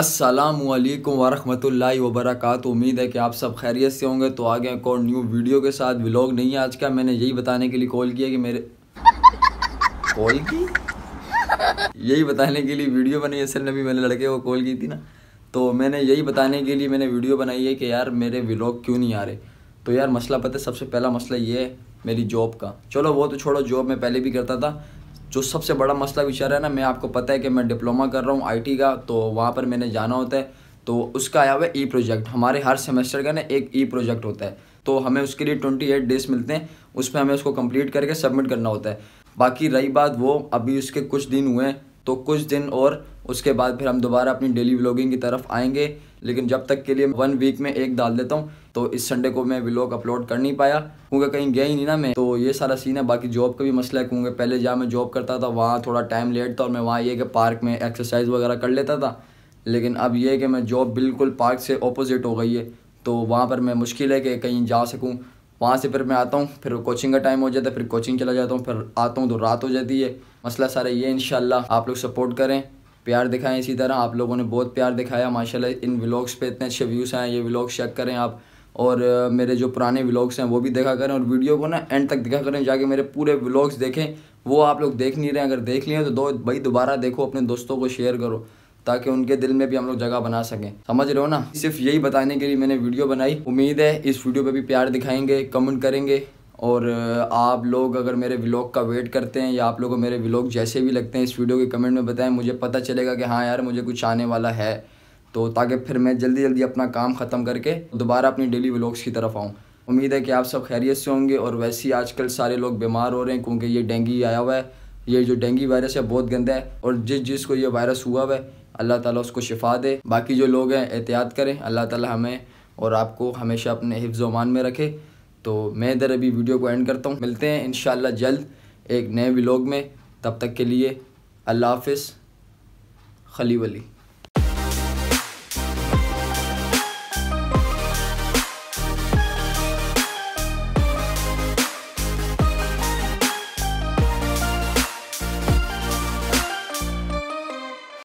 असलकम करना है वबरक उम्मीद है कि आप सब खैरियत से होंगे तो आगे एक और न्यू वीडियो के साथ व्लॉग नहीं है आज का मैंने यही बताने के लिए कॉल किया कि मेरे कॉल की यही बताने के लिए वीडियो बनाई असल में भी मैंने लड़के को कॉल की थी ना तो मैंने यही बताने के लिए मैंने वीडियो बनाई है कि यार मेरे व्लॉग क्यों नहीं आ रहे तो यार मसला पता है सबसे पहला मसला ये है मेरी जॉब का चलो वो तो छोड़ो जॉब मैं पहले भी करता था जो सबसे बड़ा मसला विचार है ना मैं आपको पता है कि मैं डिप्लोमा कर रहा हूँ आई का तो वहाँ पर मैंने जाना होता है तो उसका आया हुआ है ई e प्रोजेक्ट हमारे हर सेमेस्टर का ना एक ई e प्रोजेक्ट होता है तो हमें उसके लिए ट्वेंटी एट डेज मिलते हैं उसमें हमें उसको कंप्लीट करके सबमिट करना होता है बाकी रही बात वो अभी उसके कुछ दिन हुए हैं तो कुछ दिन और उसके बाद फिर हम दोबारा अपनी डेली व्लॉगिंग की तरफ आएंगे लेकिन जब तक के लिए वन वीक में एक डाल देता हूँ तो इस संडे को मैं व्लॉग अपलोड कर नहीं पाया क्योंकि कहीं गया ही नहीं ना मैं तो ये सारा सीन है बाकी जॉब का भी मसला है क्योंकि पहले जहाँ मैं जॉब करता था वहाँ थोड़ा टाइम लेट था और मैं वहाँ ये कि पार्क में एक्सरसाइज वगैरह कर लेता था लेकिन अब ये कि मैं जॉब बिल्कुल पार्क से अपोजिट हो गई है तो वहाँ पर मैं मुश्किल है कि कहीं जा सकूँ वहाँ से फिर मैं आता हूँ फिर कोचिंग का टाइम हो जाता है फिर कोचिंग चला जाता हूँ फिर आता हूँ तो रात हो जाती है मसला सारा ये इन आप लोग सपोर्ट करें प्यार दिखाएं इसी तरह आप लोगों ने बहुत प्यार दिखाया माशाल्लाह इन व्लॉग्स पे इतने अच्छे व्यूज़ आए ये व्लॉग्स चेक करें आप और मेरे जो पुराने व्लॉग्स हैं वो भी देखा करें और वीडियो को ना एंड तक देखा करें जाके मेरे पूरे व्लॉग्स देखें वो आप लोग देख नहीं रहे अगर देख लिए तो दो भाई दोबारा देखो अपने दोस्तों को शेयर करो ताकि उनके दिल में भी हम लोग जगह बना सकें समझ रहे हो ना सिर्फ यही बताने के लिए मैंने वीडियो बनाई उम्मीद है इस वीडियो पर भी प्यार दिखाएंगे कमेंट करेंगे और आप लोग अगर मेरे व्लॉग का वेट करते हैं या आप लोगों को मेरे व्लॉग जैसे भी लगते हैं इस वीडियो के कमेंट में बताएं मुझे पता चलेगा कि हाँ यार मुझे कुछ आने वाला है तो ताकि फिर मैं जल्दी जल्दी अपना काम ख़त्म करके दोबारा अपनी डेली व्लॉग्स की तरफ आऊँ उम्मीद है कि आप सब खैरियत से होंगे और वैसे ही आजकल सारे लोग बीमार हो रहे हैं क्योंकि ये डेंगी आया हुआ है ये जो डेंगी वायरस है बहुत गंदा है और जिस जिसको ये वायरस हुआ हुआ है अल्लाह ताला उसको शिफा दे बाकी जो लोग हैं एहतियात करें अल्लाह ताला हमें और आपको हमेशा अपने हिफ्ज़ मान में रखे तो मैं इधर अभी वीडियो को एंड करता हूँ मिलते हैं इन जल्द एक नए व्लॉग में तब तक के लिए अल्लाह हाफ खली वली